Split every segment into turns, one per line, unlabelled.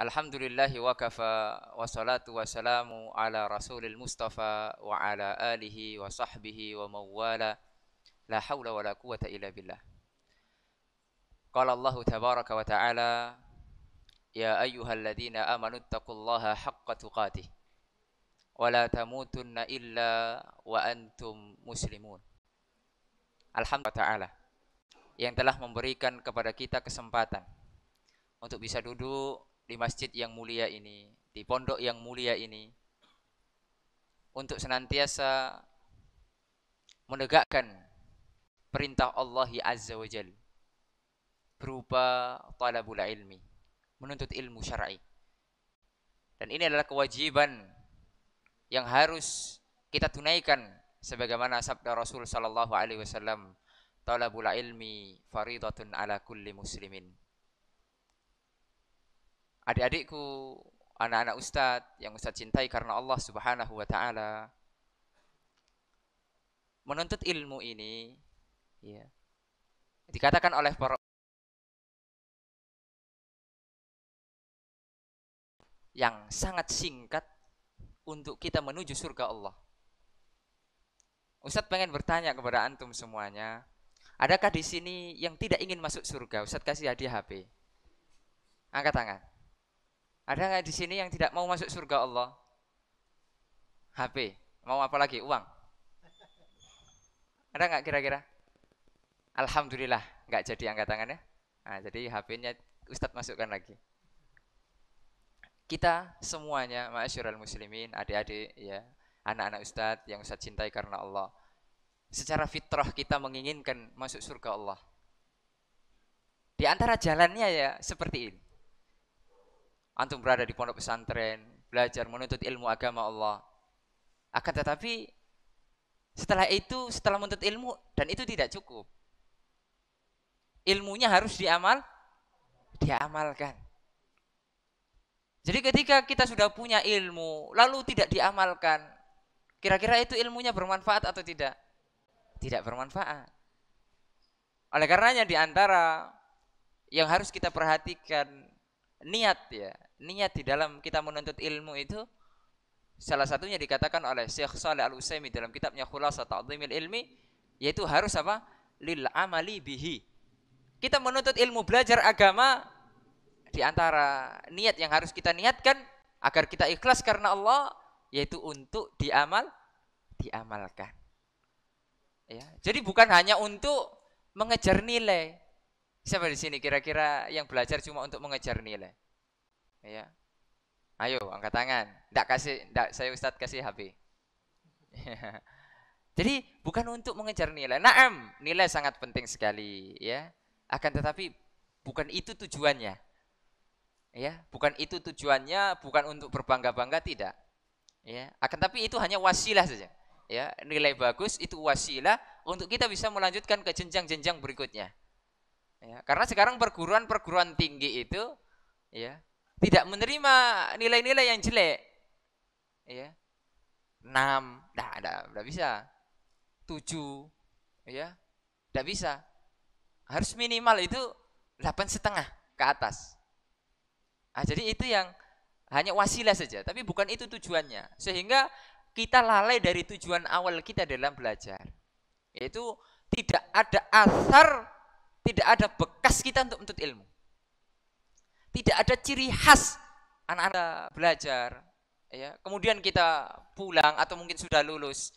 Alhamdulillahi wa kafa wa salatu wa salamu ala rasulil mustafa wa ala alihi wa sahbihi wa mawala la hawla wa la quwata illa billah. Qala Allah tabaraka wa ta'ala Ya ayyuhalladzina amanu taqullaha haqqa tuqatih wa la tamutunna illa wa antum muslimun. Alhamdulillah ta'ala yang telah memberikan kepada kita kesempatan untuk bisa duduk di masjid yang mulia ini, di pondok yang mulia ini untuk senantiasa menegakkan perintah Allah Azza wa Jal berupa talabul ilmi, menuntut ilmu syar'i. Dan ini adalah kewajiban yang harus kita tunaikan sebagaimana sabda Rasul sallallahu alaihi wasallam, talabul ilmi faridatun ala kulli muslimin adik-adikku, anak-anak ustaz yang ustaz cintai karena Allah Subhanahu wa taala. Menuntut ilmu ini ya. Dikatakan oleh para yang sangat singkat untuk kita menuju surga Allah. Ustadz pengen bertanya kepada antum semuanya, adakah di sini yang tidak ingin masuk surga? Ustadz kasih hadiah HP. Angkat tangan. Ada nggak di sini yang tidak mau masuk surga Allah? HP, mau apa lagi? Uang. Ada nggak kira-kira? Alhamdulillah, nggak jadi angkat tangannya. Nah, jadi HP-nya Ustadz masukkan lagi. Kita semuanya, masyurul muslimin, adik-adik, ya, anak-anak Ustadz yang Ustadz cintai karena Allah. Secara fitrah kita menginginkan masuk surga Allah. Di antara jalannya ya seperti ini antum berada di pondok pesantren, belajar menuntut ilmu agama Allah. Akan tetapi setelah itu, setelah menuntut ilmu dan itu tidak cukup. Ilmunya harus diamal, diamalkan. Jadi ketika kita sudah punya ilmu, lalu tidak diamalkan, kira-kira itu ilmunya bermanfaat atau tidak? Tidak bermanfaat. Oleh karenanya di antara yang harus kita perhatikan niat ya, niat di dalam kita menuntut ilmu itu salah satunya dikatakan oleh Syekh Saleh Al Utsaimi dalam kitabnya Khulasa Ta'dhimil Ilmi yaitu harus apa? lil amali bihi. Kita menuntut ilmu belajar agama di antara niat yang harus kita niatkan agar kita ikhlas karena Allah yaitu untuk diamal diamalkan. Ya, jadi bukan hanya untuk mengejar nilai. Siapa di sini kira-kira yang belajar cuma untuk mengejar nilai? Ya. Ayo angkat tangan. Tidak kasih, tidak saya Ustadz kasih HP. Jadi bukan untuk mengejar nilai. Naam, nilai sangat penting sekali, ya. Akan tetapi bukan itu tujuannya. Ya, bukan itu tujuannya, bukan untuk berbangga-bangga tidak. Ya, akan tetapi itu hanya wasilah saja. Ya, nilai bagus itu wasilah untuk kita bisa melanjutkan ke jenjang-jenjang berikutnya. Ya, karena sekarang perguruan-perguruan tinggi itu ya tidak menerima nilai-nilai yang jelek. Ya. 6, dah ada, enggak bisa. 7, ya. Enggak bisa. Harus minimal itu 8 setengah ke atas. Ah, jadi itu yang hanya wasilah saja, tapi bukan itu tujuannya. Sehingga kita lalai dari tujuan awal kita dalam belajar. Yaitu tidak ada asar, tidak ada bekas kita untuk menuntut ilmu tidak ada ciri khas anak anak belajar ya kemudian kita pulang atau mungkin sudah lulus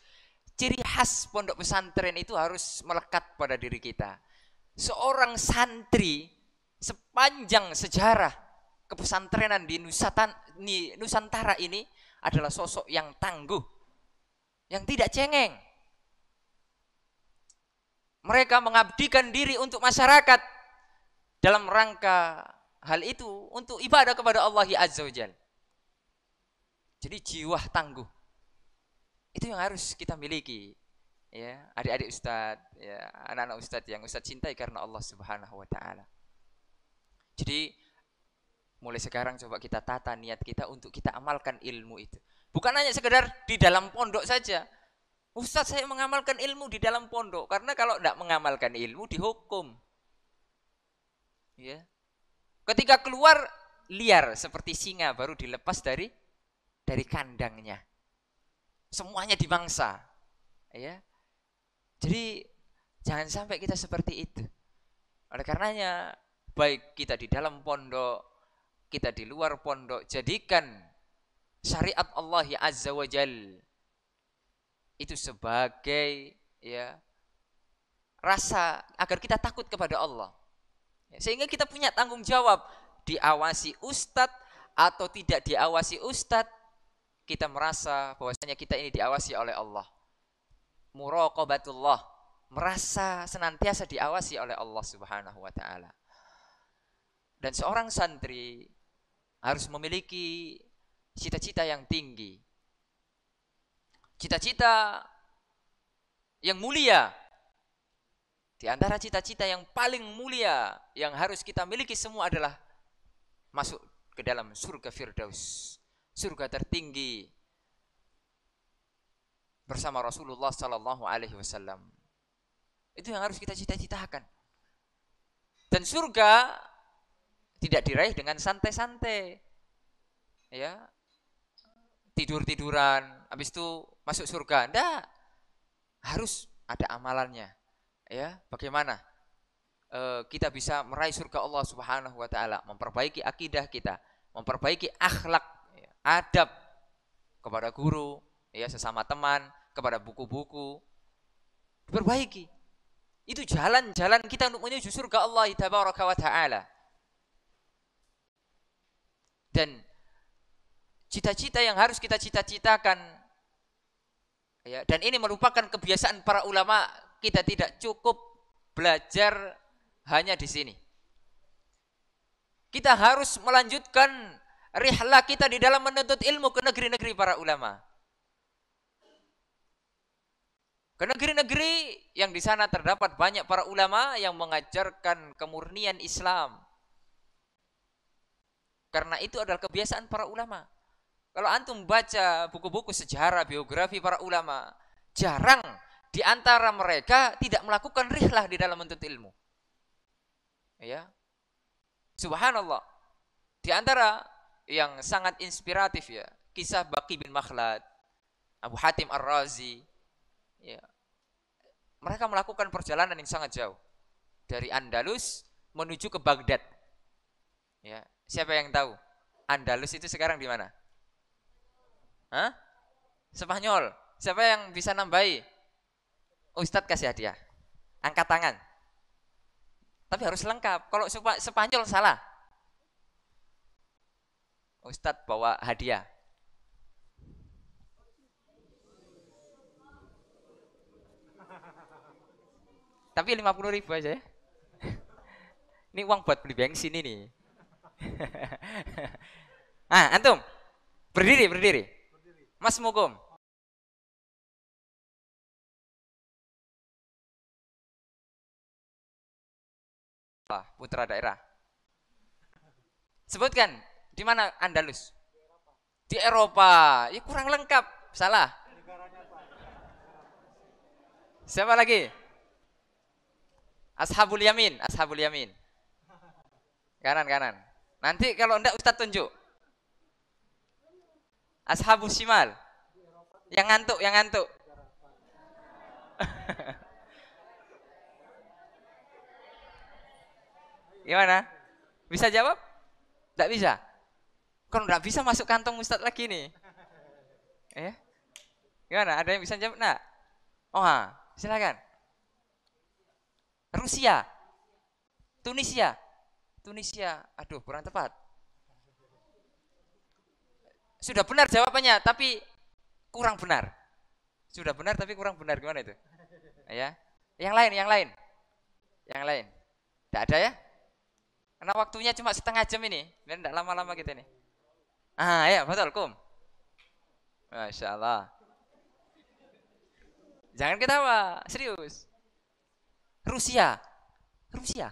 ciri khas pondok pesantren itu harus melekat pada diri kita seorang santri sepanjang sejarah kepesantrenan di Nusantara ini adalah sosok yang tangguh yang tidak cengeng mereka mengabdikan diri untuk masyarakat dalam rangka hal itu untuk ibadah kepada Allah Azza wa Jadi jiwa tangguh. Itu yang harus kita miliki. Ya, adik-adik ustaz, ya, anak-anak ustaz yang ustaz cintai karena Allah Subhanahu wa taala. Jadi mulai sekarang coba kita tata niat kita untuk kita amalkan ilmu itu. Bukan hanya sekedar di dalam pondok saja. Ustaz saya mengamalkan ilmu di dalam pondok karena kalau tidak mengamalkan ilmu dihukum. Ya. Ketika keluar liar seperti singa baru dilepas dari dari kandangnya. Semuanya dimangsa. Ya. Jadi jangan sampai kita seperti itu. Oleh karenanya baik kita di dalam pondok, kita di luar pondok, jadikan syariat Allah ya Azza wa Jal itu sebagai ya rasa agar kita takut kepada Allah. Sehingga kita punya tanggung jawab diawasi ustadz atau tidak diawasi ustadz, kita merasa bahwasanya kita ini diawasi oleh Allah. Muraqabatullah, merasa senantiasa diawasi oleh Allah Subhanahu wa taala. Dan seorang santri harus memiliki cita-cita yang tinggi. Cita-cita yang mulia di antara cita-cita yang paling mulia yang harus kita miliki semua adalah masuk ke dalam surga Firdaus, surga tertinggi bersama Rasulullah Sallallahu Alaihi Wasallam. Itu yang harus kita cita-citakan. Dan surga tidak diraih dengan santai-santai, ya tidur-tiduran, habis itu masuk surga. Tidak, harus ada amalannya ya bagaimana e, kita bisa meraih surga Allah Subhanahu wa taala, memperbaiki akidah kita, memperbaiki akhlak, ya, adab kepada guru, ya sesama teman, kepada buku-buku. Diperbaiki. Itu jalan-jalan kita untuk menuju surga Allah Tabaraka wa taala. Dan cita-cita yang harus kita cita-citakan ya, dan ini merupakan kebiasaan para ulama kita tidak cukup belajar hanya di sini. Kita harus melanjutkan rihlah kita di dalam menuntut ilmu ke negeri-negeri para ulama. Ke negeri-negeri yang di sana terdapat banyak para ulama yang mengajarkan kemurnian Islam. Karena itu adalah kebiasaan para ulama. Kalau antum baca buku-buku sejarah, biografi para ulama, jarang di antara mereka tidak melakukan rihlah di dalam menuntut ilmu. Ya. Subhanallah. Di antara yang sangat inspiratif ya, kisah Baqi bin Makhlad, Abu Hatim Ar-Razi. Ya. Mereka melakukan perjalanan yang sangat jauh dari Andalus menuju ke Baghdad. Ya, siapa yang tahu? Andalus itu sekarang di mana? Hah? Spanyol. Siapa yang bisa nambahi? Ustadz kasih hadiah. Angkat tangan. Tapi harus lengkap. Kalau Spanyol salah. Ustadz bawa hadiah. Tapi lima puluh ribu aja ya. Ini uang buat beli bensin ini. ah, antum. Berdiri, berdiri. Mas Mugum, Putra daerah. Sebutkan, di mana Andalus? Di Eropa. Ya kurang lengkap, salah. Siapa lagi? Ashabul Yamin, Ashabul Yamin. Kanan kanan. Nanti kalau enggak Ustadz tunjuk. Ashabul Simal. Yang ngantuk, yang ngantuk. Gimana? Bisa jawab? Tidak bisa? Kalau tidak bisa masuk kantong Ustaz lagi nih. Ya? Gimana? Ada yang bisa jawab? Nah, oh, silakan. Rusia, Tunisia, Tunisia. Aduh, kurang tepat. Sudah benar jawabannya, tapi kurang benar. Sudah benar tapi kurang benar gimana itu? Ya. Yang lain, yang lain. Yang lain. Tidak ada ya? Karena waktunya cuma setengah jam ini, biar tidak lama-lama kita ini. Ah ya, betul, kum. Masya Allah. Jangan ketawa, serius. Rusia, Rusia.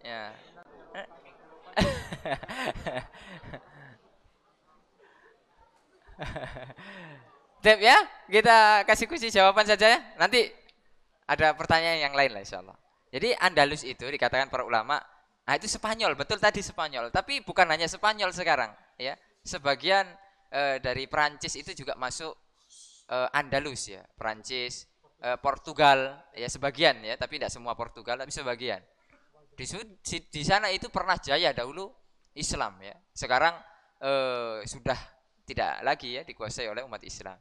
Ya. Tep ya, kita kasih kunci jawaban saja ya. Nanti ada pertanyaan yang lain lah insya Allah. Jadi Andalus itu dikatakan para ulama, nah itu Spanyol, betul tadi Spanyol, tapi bukan hanya Spanyol sekarang, ya. Sebagian e, dari Prancis itu juga masuk e, Andalus ya, Prancis, e, eh, Portugal ya sebagian ya, tapi tidak semua Portugal, tapi sebagian. Di, di sana itu pernah jaya dahulu Islam ya. Sekarang e, sudah tidak lagi ya dikuasai oleh umat Islam.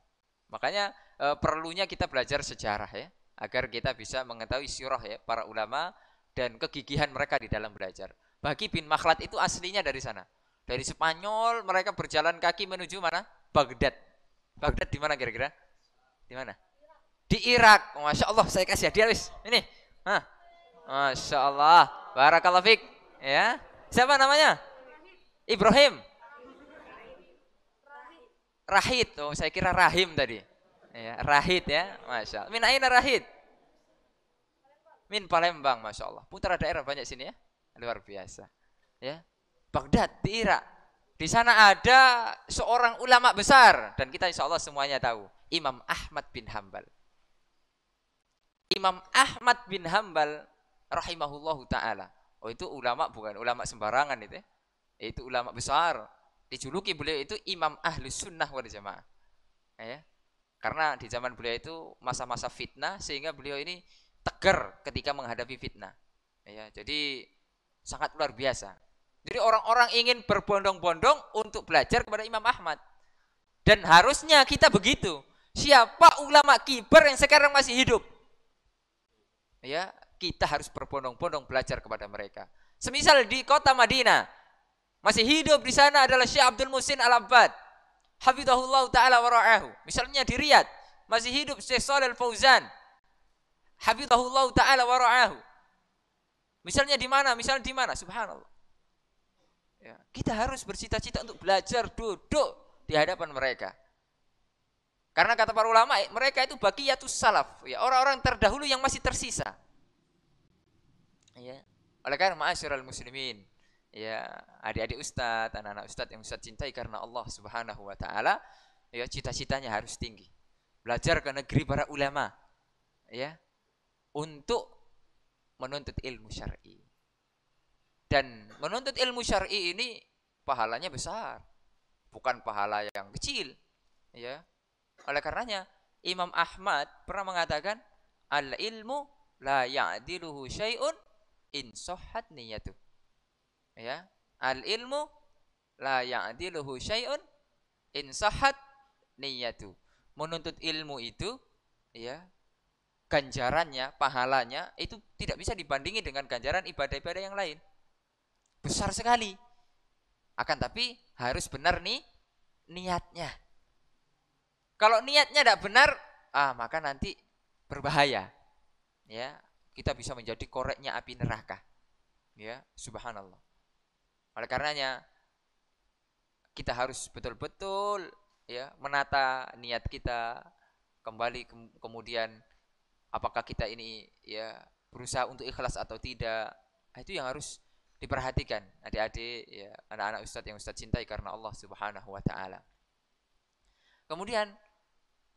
Makanya e, perlunya kita belajar sejarah ya agar kita bisa mengetahui syurah ya para ulama dan kegigihan mereka di dalam belajar. Bagi bin Makhlat itu aslinya dari sana. Dari Spanyol mereka berjalan kaki menuju mana? Baghdad. Baghdad di mana kira-kira? Di mana? Di Irak. Masya Allah saya kasih hadiah wis. Ini. Hah. Masya Allah. Barakallah Ya. Siapa namanya? Ibrahim. Rahid. Oh, saya kira Rahim tadi. Ya, Rahid ya, masya Allah. Min aina Rahid? Min Palembang, masya Allah. Putra daerah banyak sini ya, luar biasa. Ya, Baghdad di Irak. Di sana ada seorang ulama besar dan kita insya Allah semuanya tahu, Imam Ahmad bin Hambal. Imam Ahmad bin Hambal rahimahullahu taala. Oh itu ulama bukan ulama sembarangan itu ya. Itu ulama besar. Dijuluki beliau itu Imam Ahlus Sunnah wal Jamaah. Ya. Karena di zaman beliau itu masa-masa fitnah sehingga beliau ini tegar ketika menghadapi fitnah. Ya, jadi sangat luar biasa. Jadi orang-orang ingin berbondong-bondong untuk belajar kepada Imam Ahmad. Dan harusnya kita begitu. Siapa ulama kiper yang sekarang masih hidup? Ya, kita harus berbondong-bondong belajar kepada mereka. Semisal di kota Madinah, masih hidup di sana adalah Syekh Abdul Musin Al-Abbad. Habibullah taala wara'ahu. Misalnya di Riyadh masih hidup Syekh Al Fauzan. Habibullah taala wara'ahu. Misalnya di mana? Misalnya di mana? Subhanallah. Ya, kita harus bercita-cita untuk belajar duduk di hadapan mereka. Karena kata para ulama, mereka itu yatu salaf, ya orang-orang terdahulu yang masih tersisa. Ya. Oleh karena ma'asyiral muslimin, ya adik-adik ustadz, anak-anak ustadz yang ustadz cintai karena Allah Subhanahu wa taala, ya cita-citanya harus tinggi. Belajar ke negeri para ulama ya untuk menuntut ilmu syar'i. Dan menuntut ilmu syar'i ini pahalanya besar, bukan pahala yang kecil, ya. Oleh karenanya Imam Ahmad pernah mengatakan al ilmu la ya'diluhu syai'un in sohat niyatuh ya al ilmu la ya'diluhu syai'un in sahat niyatu menuntut ilmu itu ya ganjarannya pahalanya itu tidak bisa dibandingi dengan ganjaran ibadah-ibadah yang lain besar sekali akan tapi harus benar nih niatnya kalau niatnya tidak benar ah maka nanti berbahaya ya kita bisa menjadi koreknya api neraka ya subhanallah oleh karenanya kita harus betul-betul ya menata niat kita kembali ke kemudian apakah kita ini ya berusaha untuk ikhlas atau tidak nah, itu yang harus diperhatikan adik-adik ya anak-anak ustadz yang ustadz cintai karena Allah Subhanahu wa taala. Kemudian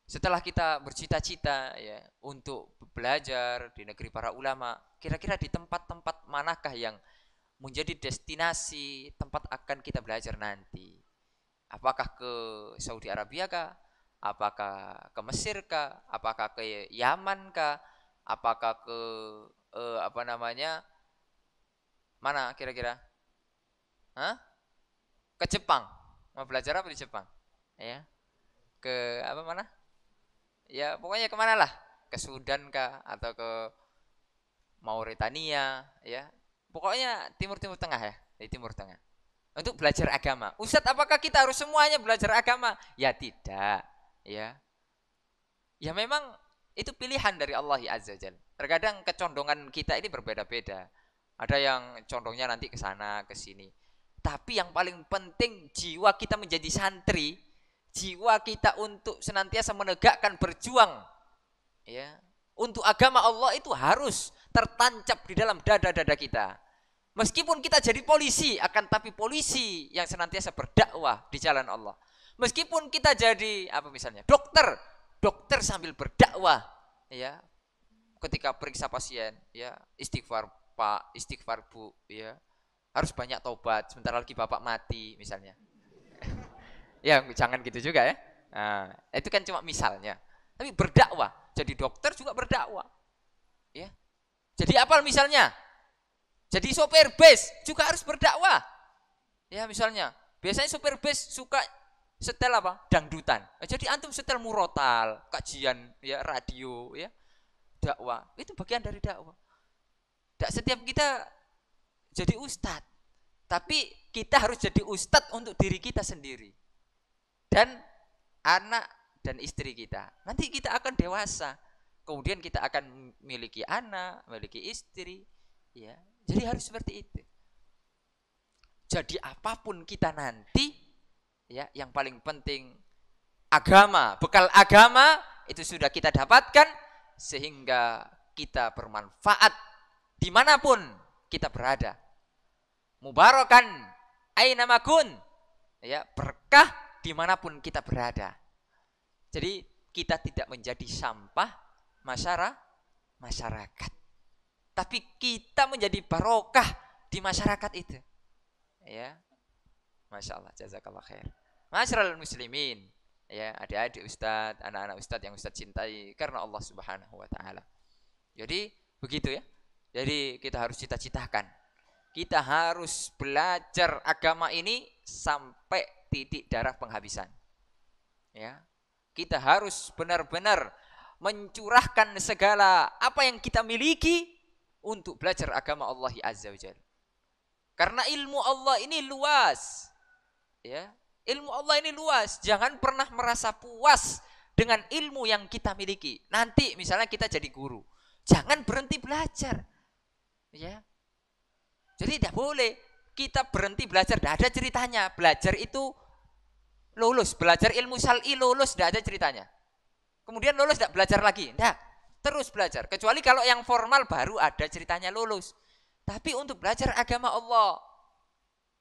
setelah kita bercita-cita ya untuk belajar di negeri para ulama, kira-kira di tempat-tempat manakah yang menjadi destinasi tempat akan kita belajar nanti. Apakah ke Saudi Arabia kah? Apakah ke Mesir kah? Apakah ke Yaman kah? Apakah ke eh, apa namanya? Mana kira-kira? Hah? Ke Jepang. Mau belajar apa di Jepang? Ya. Ke apa mana? Ya pokoknya kemana lah? Ke Sudan kah? Atau ke Mauritania? Ya Pokoknya Timur-Timur Tengah ya, di Timur Tengah. Untuk belajar agama. Ustadz, apakah kita harus semuanya belajar agama? Ya tidak, ya. Ya memang itu pilihan dari Allah ya Jal. Terkadang kecondongan kita ini berbeda-beda. Ada yang condongnya nanti ke sana, ke sini. Tapi yang paling penting jiwa kita menjadi santri, jiwa kita untuk senantiasa menegakkan berjuang ya untuk agama Allah itu harus tertancap di dalam dada-dada kita. Meskipun kita jadi polisi, akan tapi polisi yang senantiasa berdakwah di jalan Allah. Meskipun kita jadi apa misalnya dokter, dokter sambil berdakwah, ya ketika periksa pasien, ya istighfar pak, istighfar bu, ya harus banyak tobat. Sementara lagi bapak mati misalnya. ya jangan gitu juga ya. Nah, itu kan cuma misalnya. Tapi berdakwah, jadi dokter juga berdakwah. Ya. Jadi apa misalnya? Jadi sopir bus juga harus berdakwah. Ya misalnya, biasanya sopir bus suka setel apa? Dangdutan. Eh, jadi antum setel murotal, kajian ya radio ya dakwah. Itu bagian dari dakwah. Tidak setiap kita jadi ustad, tapi kita harus jadi ustad untuk diri kita sendiri dan anak dan istri kita. Nanti kita akan dewasa, kemudian kita akan memiliki anak, memiliki istri, ya jadi harus seperti itu. Jadi apapun kita nanti, ya yang paling penting agama, bekal agama itu sudah kita dapatkan sehingga kita bermanfaat dimanapun kita berada. Mubarakan aina ya berkah dimanapun kita berada. Jadi kita tidak menjadi sampah masyarakat tapi kita menjadi barokah di masyarakat itu. Ya. Masya Allah, jazakallah khair. masyarakat muslimin, ya adik-adik ustadz, anak-anak ustadz yang ustadz cintai karena Allah Subhanahu wa taala. Jadi begitu ya. Jadi kita harus cita-citakan. Kita harus belajar agama ini sampai titik darah penghabisan. Ya. Kita harus benar-benar mencurahkan segala apa yang kita miliki untuk belajar agama Allah Azza wa Jal. Karena ilmu Allah ini luas. Ya, ilmu Allah ini luas. Jangan pernah merasa puas dengan ilmu yang kita miliki. Nanti misalnya kita jadi guru, jangan berhenti belajar. Ya. Jadi tidak boleh kita berhenti belajar. Tidak ada ceritanya. Belajar itu lulus, belajar ilmu sal'i lulus, tidak ada ceritanya. Kemudian lulus tidak belajar lagi, tidak. Terus belajar. Kecuali kalau yang formal baru ada ceritanya lulus. Tapi untuk belajar agama Allah,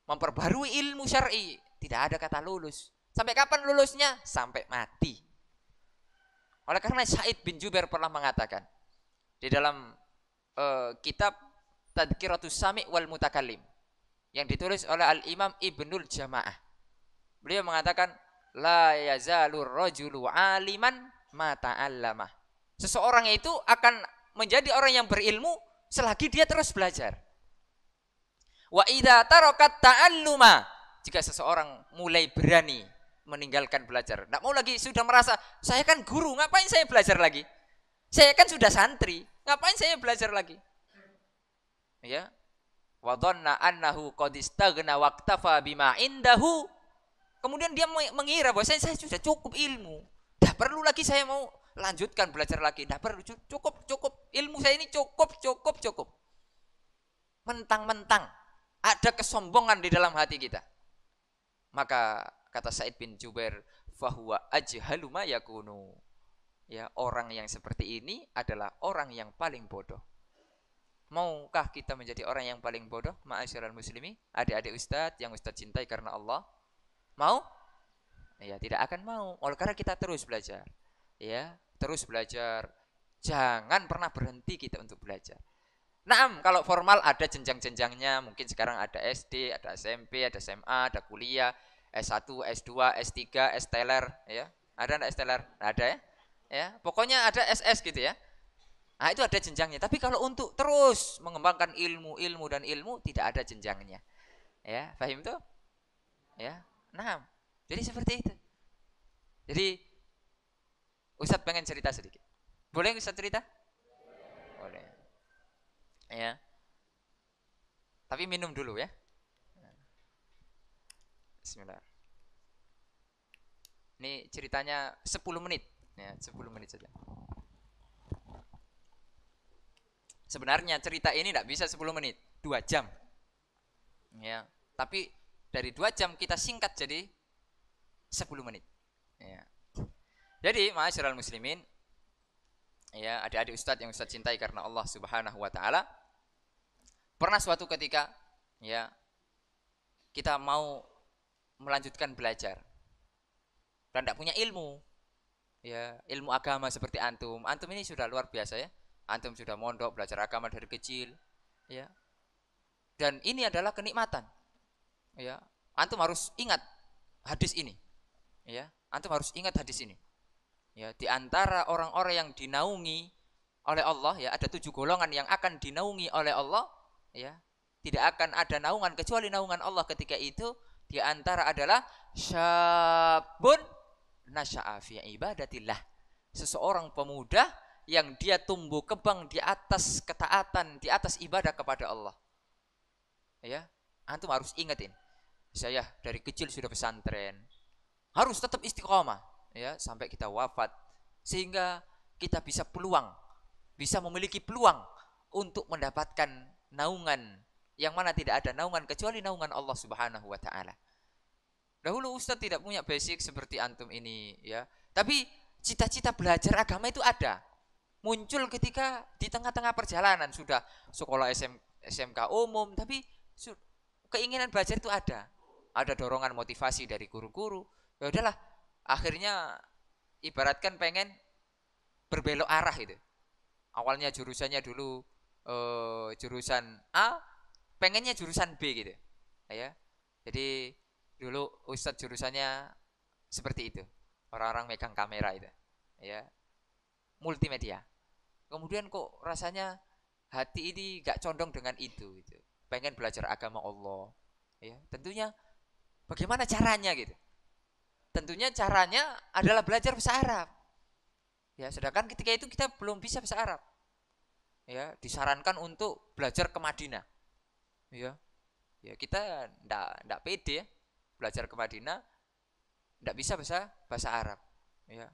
memperbarui ilmu syar'i, tidak ada kata lulus. Sampai kapan lulusnya? Sampai mati. Oleh karena Said bin Jubair pernah mengatakan di dalam uh, kitab Tadkiratus Sami' wal Mutakallim yang ditulis oleh Al-Imam Ibnul Jamaah. Beliau mengatakan la yazalur rajulu aliman ma ta'allama Seseorang itu akan menjadi orang yang berilmu selagi dia terus belajar. Wa idza tarakat ta'alluma jika seseorang mulai berani meninggalkan belajar. Tidak mau lagi sudah merasa saya kan guru, ngapain saya belajar lagi? Saya kan sudah santri, ngapain saya belajar lagi? Ya. Wa dhanna annahu qad istaghna bima indahu. Kemudian dia mengira bahwa saya, saya sudah cukup ilmu. Tidak perlu lagi saya mau lanjutkan belajar lagi. Tidak perlu, cukup, cukup. Ilmu saya ini cukup, cukup, cukup. Mentang-mentang ada kesombongan di dalam hati kita. Maka kata Said bin Jubair, bahwa ajhaluma Ya, orang yang seperti ini adalah orang yang paling bodoh. Maukah kita menjadi orang yang paling bodoh? Ma'asyiral muslimi, adik-adik ustadz yang ustadz cintai karena Allah. Mau? Ya, tidak akan mau. Oleh karena kita terus belajar ya terus belajar jangan pernah berhenti kita untuk belajar Naam, kalau formal ada jenjang-jenjangnya, mungkin sekarang ada SD, ada SMP, ada SMA, ada kuliah, S1, S2, S3, S teler, ya. Ada enggak S teler? Ada ya? Ya, pokoknya ada SS gitu ya. Nah, itu ada jenjangnya. Tapi kalau untuk terus mengembangkan ilmu, ilmu dan ilmu tidak ada jenjangnya. Ya, Fahim tuh? Ya. Nah, jadi seperti itu. Jadi Ustadz pengen cerita sedikit. Boleh Ustadz cerita? Boleh. Ya. Tapi minum dulu ya. Bismillah. Ini ceritanya 10 menit. Ya, 10 menit saja. Sebenarnya cerita ini tidak bisa 10 menit, 2 jam. Ya, tapi dari 2 jam kita singkat jadi 10 menit. Ya. Jadi, ma'asyiral muslimin, ya, adik-adik ustadz yang ustadz cintai karena Allah Subhanahu wa taala, pernah suatu ketika ya kita mau melanjutkan belajar dan tidak punya ilmu ya ilmu agama seperti antum antum ini sudah luar biasa ya antum sudah mondok belajar agama dari kecil ya dan ini adalah kenikmatan ya antum harus ingat hadis ini ya antum harus ingat hadis ini Ya, di antara orang-orang yang dinaungi oleh Allah ya ada tujuh golongan yang akan dinaungi oleh Allah ya. Tidak akan ada naungan kecuali naungan Allah ketika itu di antara adalah syabun nasya'afi ibadatillah. Seseorang pemuda yang dia tumbuh kembang di atas ketaatan, di atas ibadah kepada Allah. Ya, antum harus ingetin. Saya dari kecil sudah pesantren. Harus tetap istiqomah ya sampai kita wafat sehingga kita bisa peluang bisa memiliki peluang untuk mendapatkan naungan yang mana tidak ada naungan kecuali naungan Allah Subhanahu wa taala. Dahulu Ustaz tidak punya basic seperti antum ini ya. Tapi cita-cita belajar agama itu ada. Muncul ketika di tengah-tengah perjalanan sudah sekolah SM, SMK umum tapi keinginan belajar itu ada. Ada dorongan motivasi dari guru-guru. Ya udahlah, akhirnya ibaratkan pengen berbelok arah itu awalnya jurusannya dulu eh, jurusan A pengennya jurusan B gitu ya jadi dulu ustadz jurusannya seperti itu orang-orang megang kamera itu ya multimedia kemudian kok rasanya hati ini gak condong dengan itu gitu pengen belajar agama Allah ya tentunya bagaimana caranya gitu tentunya caranya adalah belajar bahasa Arab. Ya, sedangkan ketika itu kita belum bisa bahasa Arab. Ya, disarankan untuk belajar ke Madinah. Ya. Ya, kita ndak ndak pede ya. Belajar ke Madinah ndak bisa bahasa bahasa Arab. Ya.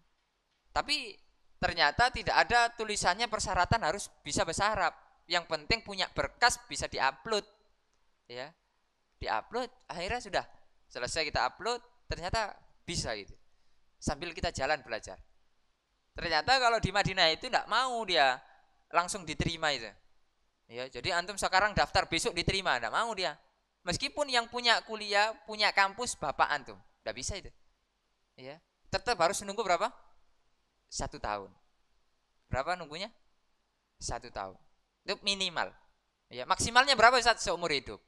Tapi ternyata tidak ada tulisannya persyaratan harus bisa bahasa Arab. Yang penting punya berkas bisa diupload. Ya. Diupload, akhirnya sudah selesai kita upload, ternyata bisa gitu. Sambil kita jalan belajar. Ternyata kalau di Madinah itu tidak mau dia langsung diterima itu. Ya, jadi antum sekarang daftar besok diterima, tidak mau dia. Meskipun yang punya kuliah, punya kampus bapak antum, tidak bisa itu. Ya, tetap harus menunggu berapa? Satu tahun. Berapa nunggunya? Satu tahun. Itu minimal. Ya, maksimalnya berapa saat seumur hidup?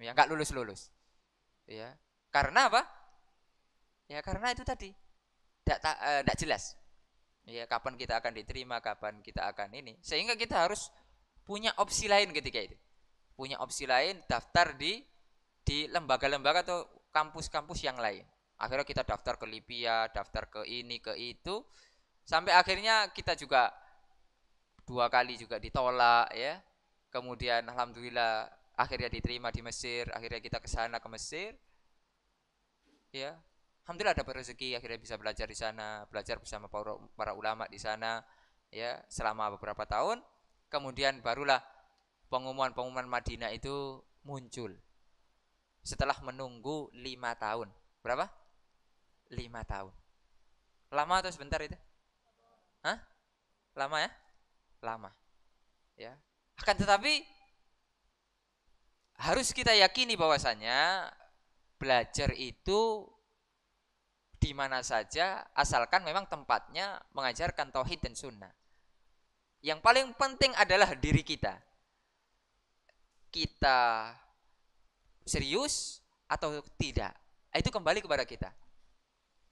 Ya, nggak lulus lulus. Ya, karena apa? Ya karena itu tadi tidak eh, tidak uh, jelas. Ya kapan kita akan diterima, kapan kita akan ini. Sehingga kita harus punya opsi lain ketika itu. Punya opsi lain daftar di di lembaga-lembaga atau kampus-kampus yang lain. Akhirnya kita daftar ke Libya, daftar ke ini, ke itu. Sampai akhirnya kita juga dua kali juga ditolak ya. Kemudian alhamdulillah akhirnya diterima di Mesir, akhirnya kita ke sana ke Mesir. Ya, alhamdulillah dapat rezeki akhirnya bisa belajar di sana belajar bersama para, para ulama di sana ya selama beberapa tahun kemudian barulah pengumuman-pengumuman Madinah itu muncul setelah menunggu lima tahun berapa lima tahun lama atau sebentar itu Hah? lama ya lama ya akan tetapi harus kita yakini bahwasanya belajar itu di mana saja asalkan memang tempatnya mengajarkan tauhid dan sunnah. Yang paling penting adalah diri kita. Kita serius atau tidak. Nah, itu kembali kepada kita.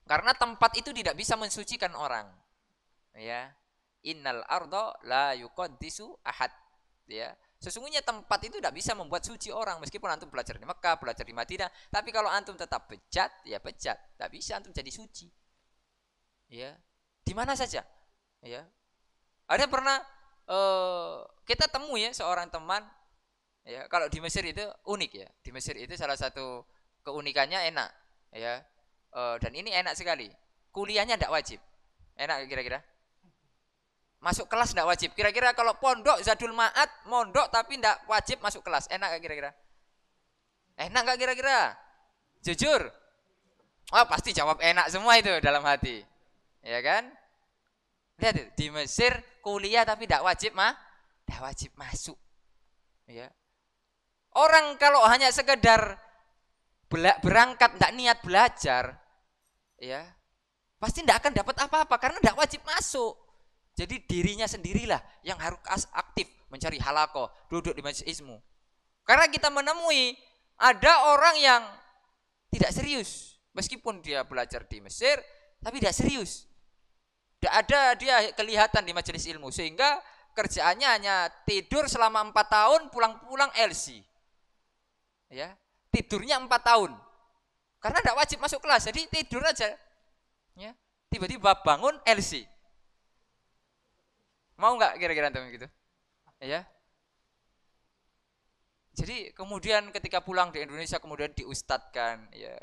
Karena tempat itu tidak bisa mensucikan orang. Ya. Innal ardo la yuqaddisu ahad. Ya Sesungguhnya tempat itu tidak bisa membuat suci orang meskipun antum belajar di Mekah, belajar di Madinah, tapi kalau antum tetap bejat, ya bejat, tidak bisa antum jadi suci. Ya, di mana saja. Ya, ada pernah uh, kita temu ya seorang teman, ya kalau di Mesir itu unik ya, di Mesir itu salah satu keunikannya enak, ya, uh, dan ini enak sekali. Kuliahnya tidak wajib, enak kira-kira masuk kelas tidak wajib. Kira-kira kalau pondok Zadul Ma'at mondok tapi tidak wajib masuk kelas. Enak gak kira-kira? Enak gak kira-kira? Jujur? Wah, pasti jawab enak semua itu dalam hati. Ya kan? Lihat di Mesir kuliah tapi tidak wajib mah, tidak wajib masuk. Ya. Orang kalau hanya sekedar berangkat tidak niat belajar, ya pasti tidak akan dapat apa-apa karena tidak wajib masuk. Jadi dirinya sendirilah yang harus aktif mencari halako, duduk di majelis ilmu. Karena kita menemui ada orang yang tidak serius, meskipun dia belajar di Mesir, tapi tidak serius. Tidak ada dia kelihatan di majelis ilmu, sehingga kerjaannya hanya tidur selama empat tahun, pulang-pulang LC. Ya, tidurnya empat tahun. Karena tidak wajib masuk kelas, jadi tidur aja. Ya, tiba-tiba bangun LC. Mau nggak kira-kira antum gitu? Ya. Jadi kemudian ketika pulang di Indonesia kemudian diustadkan, ya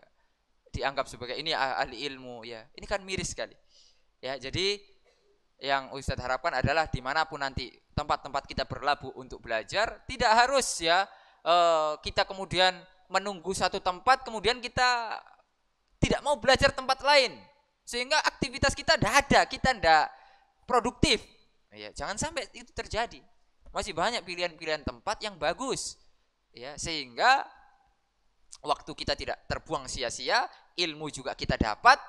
dianggap sebagai ini ah, ahli ilmu, ya ini kan miris sekali. Ya jadi yang Ustadz harapkan adalah dimanapun nanti tempat-tempat kita berlabuh untuk belajar tidak harus ya eh, kita kemudian menunggu satu tempat kemudian kita tidak mau belajar tempat lain sehingga aktivitas kita tidak ada kita tidak produktif Ya, jangan sampai itu terjadi. Masih banyak pilihan-pilihan tempat yang bagus. Ya, sehingga waktu kita tidak terbuang sia-sia, ilmu juga kita dapat.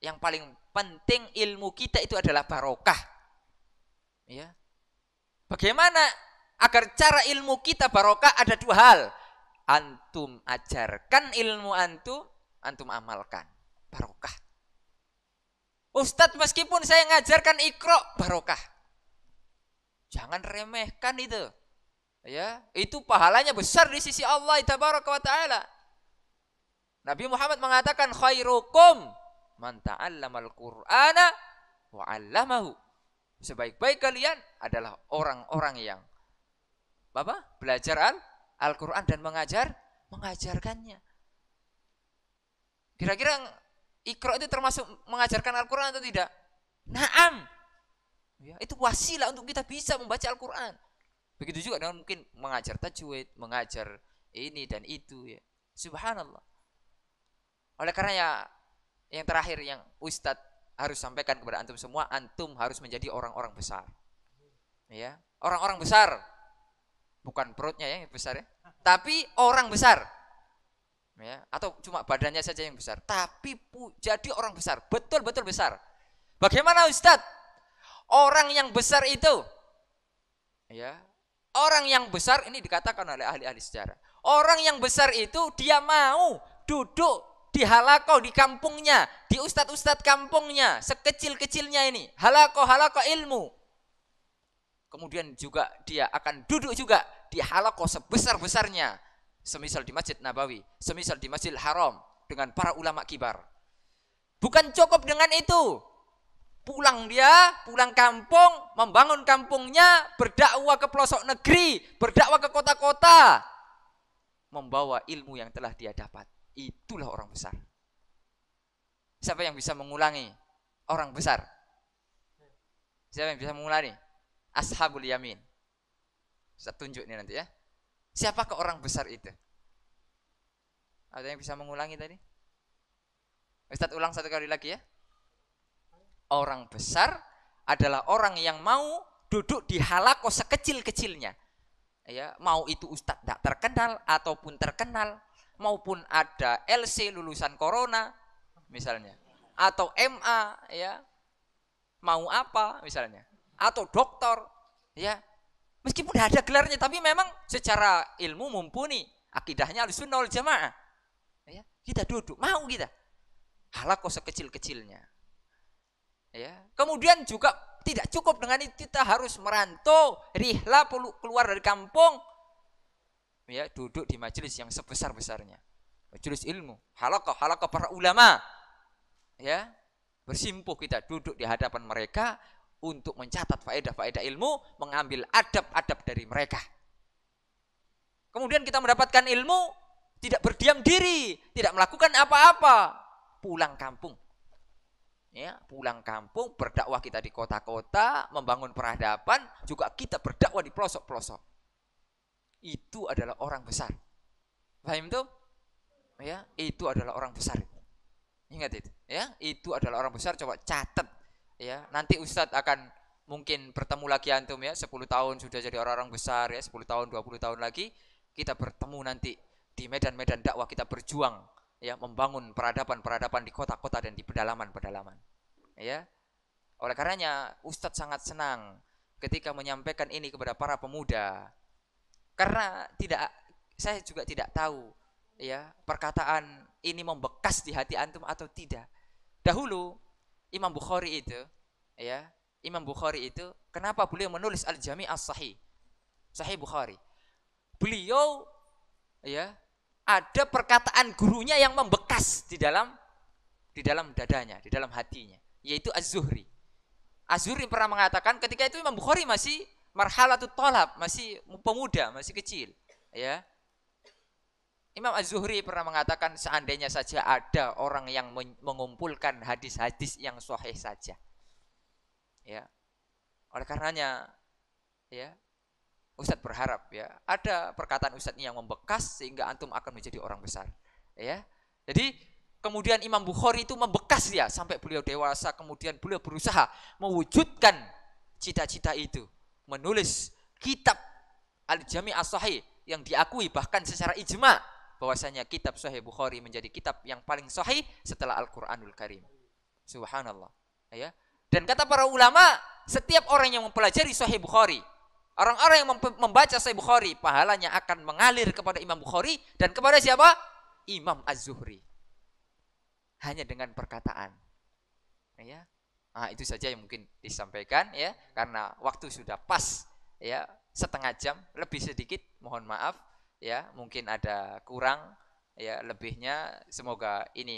Yang paling penting ilmu kita itu adalah barokah. Ya. Bagaimana agar cara ilmu kita barokah ada dua hal. Antum ajarkan ilmu antum, antum amalkan. Barokah. Ustadz meskipun saya ngajarkan ikro barokah. Jangan remehkan itu. Ya, itu pahalanya besar di sisi Allah Tabaraka wa taala. Nabi Muhammad mengatakan khairukum man ta'allamal Qur'ana wa 'allamahu. Sebaik-baik kalian adalah orang-orang yang apa? Belajar Al-Qur'an dan mengajar mengajarkannya. Kira-kira Ikro itu termasuk mengajarkan Al-Quran atau tidak? Naam. Ya, itu wasilah untuk kita bisa membaca Al-Quran. Begitu juga dengan mungkin mengajar tajwid, mengajar ini dan itu ya. Subhanallah. Oleh karena ya yang terakhir yang Ustadz harus sampaikan kepada antum semua, antum harus menjadi orang-orang besar. Ya, orang-orang besar. Bukan perutnya ya yang besar ya, tapi orang besar ya atau cuma badannya saja yang besar tapi pu, jadi orang besar betul-betul besar bagaimana Ustadz orang yang besar itu ya orang yang besar ini dikatakan oleh ahli-ahli sejarah orang yang besar itu dia mau duduk di halako di kampungnya di ustadz-ustadz kampungnya sekecil-kecilnya ini halako-halako ilmu kemudian juga dia akan duduk juga di halako sebesar-besarnya semisal di Masjid Nabawi, semisal di Masjid Haram dengan para ulama kibar. Bukan cukup dengan itu. Pulang dia, pulang kampung, membangun kampungnya, berdakwah ke pelosok negeri, berdakwah ke kota-kota, membawa ilmu yang telah dia dapat. Itulah orang besar. Siapa yang bisa mengulangi orang besar? Siapa yang bisa mengulangi? Ashabul Yamin. Saya tunjuk nih nanti ya. Siapa ke orang besar itu? Ada yang bisa mengulangi tadi? Ustadz ulang satu kali lagi ya. Orang besar adalah orang yang mau duduk di halako sekecil-kecilnya. Ya, mau itu ustadz tidak terkenal ataupun terkenal, maupun ada LC lulusan corona misalnya, atau MA ya, mau apa misalnya, atau dokter ya, Meskipun tidak ada gelarnya, tapi memang secara ilmu mumpuni. Akidahnya harus sunnah jamaah. Ya, kita duduk, mau kita. Halako sekecil-kecilnya. Ya. Kemudian juga tidak cukup dengan itu, kita harus merantau, rihla keluar dari kampung. Ya, duduk di majelis yang sebesar-besarnya. Majelis ilmu, halako, halako para ulama. Ya, bersimpuh kita duduk di hadapan mereka untuk mencatat faedah-faedah ilmu, mengambil adab-adab dari mereka. Kemudian kita mendapatkan ilmu, tidak berdiam diri, tidak melakukan apa-apa, pulang kampung. Ya, pulang kampung, berdakwah kita di kota-kota, membangun peradaban, juga kita berdakwah di pelosok-pelosok. Itu adalah orang besar. Paham itu? Ya, itu adalah orang besar. Ingat itu, ya, itu adalah orang besar. Coba catat ya nanti Ustadz akan mungkin bertemu lagi antum ya 10 tahun sudah jadi orang-orang besar ya 10 tahun 20 tahun lagi kita bertemu nanti di medan-medan dakwah kita berjuang ya membangun peradaban-peradaban di kota-kota dan di pedalaman-pedalaman ya oleh karenanya Ustadz sangat senang ketika menyampaikan ini kepada para pemuda karena tidak saya juga tidak tahu ya perkataan ini membekas di hati antum atau tidak dahulu Imam Bukhari itu ya Imam Bukhari itu kenapa beliau menulis Al-Jami' As-Sahih Sahih Bukhari beliau ya ada perkataan gurunya yang membekas di dalam di dalam dadanya, di dalam hatinya, yaitu Az-Zuhri. Az-Zuhri pernah mengatakan ketika itu Imam Bukhari masih marhalatul tolab, masih pemuda, masih kecil, ya. Imam Az-Zuhri pernah mengatakan seandainya saja ada orang yang mengumpulkan hadis-hadis yang sahih saja. Ya. Oleh karenanya ya, Ustadz berharap ya, ada perkataan Ustadz ini yang membekas sehingga antum akan menjadi orang besar. Ya. Jadi kemudian Imam Bukhari itu membekas ya sampai beliau dewasa kemudian beliau berusaha mewujudkan cita-cita itu, menulis kitab Al-Jami' As-Sahih yang diakui bahkan secara ijma' bahwasanya kitab Sahih Bukhari menjadi kitab yang paling sahih setelah Al-Qur'anul Karim. Subhanallah. Ya. Dan kata para ulama, setiap orang yang mempelajari Sahih Bukhari, orang-orang yang membaca Sahih Bukhari, pahalanya akan mengalir kepada Imam Bukhari dan kepada siapa? Imam Az-Zuhri. Hanya dengan perkataan. Ya. Nah, itu saja yang mungkin disampaikan ya, karena waktu sudah pas ya, setengah jam lebih sedikit, mohon maaf ya mungkin ada kurang ya lebihnya semoga ini